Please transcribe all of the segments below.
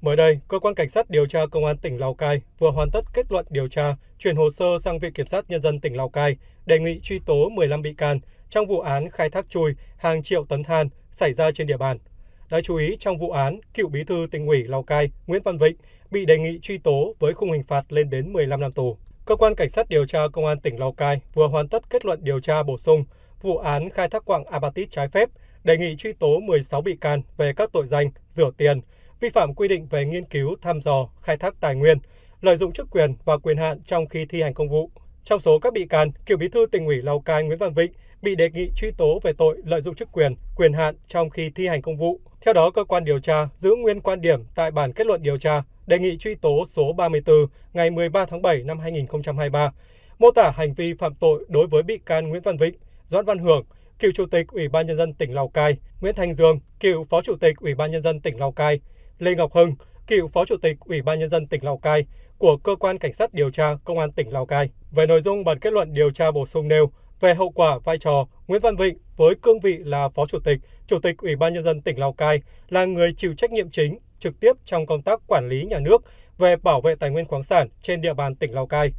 Mới đây, cơ quan cảnh sát điều tra công an tỉnh Lào Cai vừa hoàn tất kết luận điều tra, chuyển hồ sơ sang Viện kiểm sát nhân dân tỉnh Lào Cai đề nghị truy tố 15 bị can trong vụ án khai thác chui hàng triệu tấn than xảy ra trên địa bàn. Đáng chú ý trong vụ án, cựu bí thư tỉnh ủy Lào Cai Nguyễn Văn Vịnh bị đề nghị truy tố với khung hình phạt lên đến 15 năm tù. Cơ quan cảnh sát điều tra công an tỉnh Lào Cai vừa hoàn tất kết luận điều tra bổ sung vụ án khai thác quặng apatit trái phép, đề nghị truy tố 16 bị can về các tội danh rửa tiền, vi phạm quy định về nghiên cứu, thăm dò, khai thác tài nguyên, lợi dụng chức quyền và quyền hạn trong khi thi hành công vụ. Trong số các bị can, cựu bí thư tỉnh ủy Lào Cai Nguyễn Văn Vịnh bị đề nghị truy tố về tội lợi dụng chức quyền, quyền hạn trong khi thi hành công vụ. Theo đó, cơ quan điều tra giữ nguyên quan điểm tại bản kết luận điều tra đề nghị truy tố số 34 ngày 13 tháng 7 năm 2023, mô tả hành vi phạm tội đối với bị can Nguyễn Văn Vịnh, Doãn Văn Hưởng, cựu chủ tịch Ủy ban nhân dân tỉnh Lào Cai, Nguyễn Thành Dương, cựu phó chủ tịch Ủy ban nhân dân tỉnh Lào Cai, Lê Ngọc Hưng, cựu Phó Chủ tịch Ủy ban Nhân dân tỉnh Lào Cai của Cơ quan Cảnh sát điều tra Công an tỉnh Lào Cai về nội dung bản kết luận điều tra bổ sung nêu về hậu quả vai trò Nguyễn Văn Vịnh với cương vị là Phó Chủ tịch, Chủ tịch Ủy ban Nhân dân tỉnh Lào Cai là người chịu trách nhiệm chính trực tiếp trong công tác quản lý nhà nước về bảo vệ tài nguyên khoáng sản trên địa bàn tỉnh Lào Cai.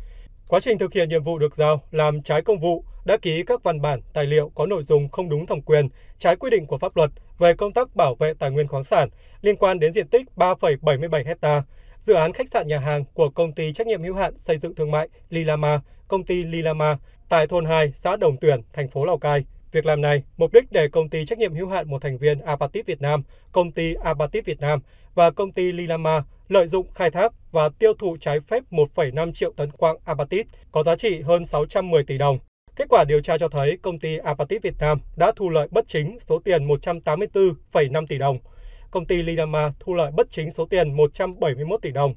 Quá trình thực hiện nhiệm vụ được giao làm trái công vụ, đã ký các văn bản, tài liệu có nội dung không đúng thẩm quyền, trái quy định của pháp luật về công tác bảo vệ tài nguyên khoáng sản liên quan đến diện tích 3,77 hecta, dự án khách sạn nhà hàng của công ty trách nhiệm hữu hạn xây dựng thương mại Lilama, công ty Lilama tại thôn 2, xã Đồng Tuyển, thành phố Lào Cai. Việc làm này mục đích để công ty trách nhiệm hữu hạn một thành viên Apatit Việt Nam, công ty Apatit Việt Nam và công ty Lilama lợi dụng khai thác và tiêu thụ trái phép 1,5 triệu tấn quạng apatit có giá trị hơn 610 tỷ đồng Kết quả điều tra cho thấy công ty Apatit Việt Nam đã thu lợi bất chính số tiền 184,5 tỷ đồng, công ty Linama thu lợi bất chính số tiền 171 tỷ đồng.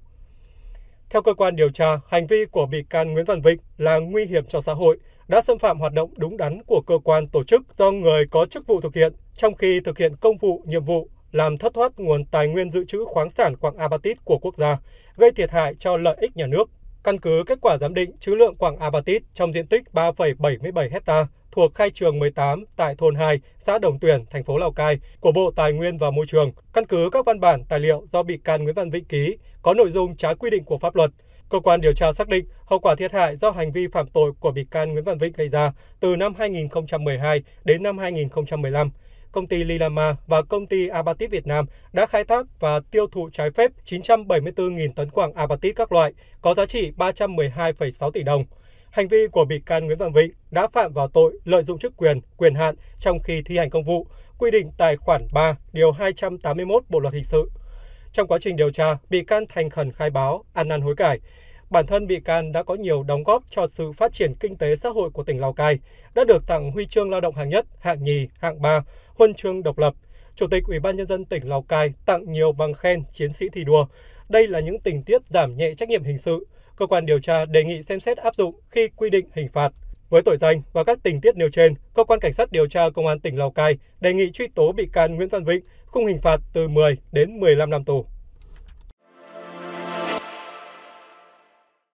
Theo cơ quan điều tra, hành vi của bị can Nguyễn Văn Vịnh là nguy hiểm cho xã hội, đã xâm phạm hoạt động đúng đắn của cơ quan tổ chức do người có chức vụ thực hiện trong khi thực hiện công vụ, nhiệm vụ làm thất thoát nguồn tài nguyên dự trữ khoáng sản quặng apatit của quốc gia, gây thiệt hại cho lợi ích nhà nước Căn cứ kết quả giám định trữ lượng quặng apatit trong diện tích 3,77 ha thuộc khai trường 18 tại thôn 2, xã Đồng Tuyển, thành phố Lào Cai của Bộ Tài nguyên và Môi trường, căn cứ các văn bản tài liệu do bị can Nguyễn Văn Vĩnh ký có nội dung trái quy định của pháp luật. Cơ quan điều tra xác định hậu quả thiệt hại do hành vi phạm tội của bị can Nguyễn Văn Vĩnh gây ra từ năm 2012 đến năm 2015 công ty Lilama và công ty Apatit Việt Nam đã khai thác và tiêu thụ trái phép 974.000 tấn quạng Apatit các loại, có giá trị 312,6 tỷ đồng. Hành vi của bị can Nguyễn Văn Vịnh đã phạm vào tội lợi dụng chức quyền, quyền hạn trong khi thi hành công vụ, quy định tại khoản 3, điều 281 Bộ luật hình sự. Trong quá trình điều tra, bị can thành khẩn khai báo, ăn năn hối cải. Bản thân bị can đã có nhiều đóng góp cho sự phát triển kinh tế xã hội của tỉnh Lào Cai, đã được tặng huy chương lao động hạng nhất, hạng nhì, hạng ba, huân chương độc lập. Chủ tịch Ủy ban nhân dân tỉnh Lào Cai tặng nhiều bằng khen chiến sĩ thi đua. Đây là những tình tiết giảm nhẹ trách nhiệm hình sự. Cơ quan điều tra đề nghị xem xét áp dụng khi quy định hình phạt. Với tội danh và các tình tiết nêu trên, cơ quan cảnh sát điều tra công an tỉnh Lào Cai đề nghị truy tố bị can Nguyễn Văn Vịnh khung hình phạt từ 10 đến 15 năm tù.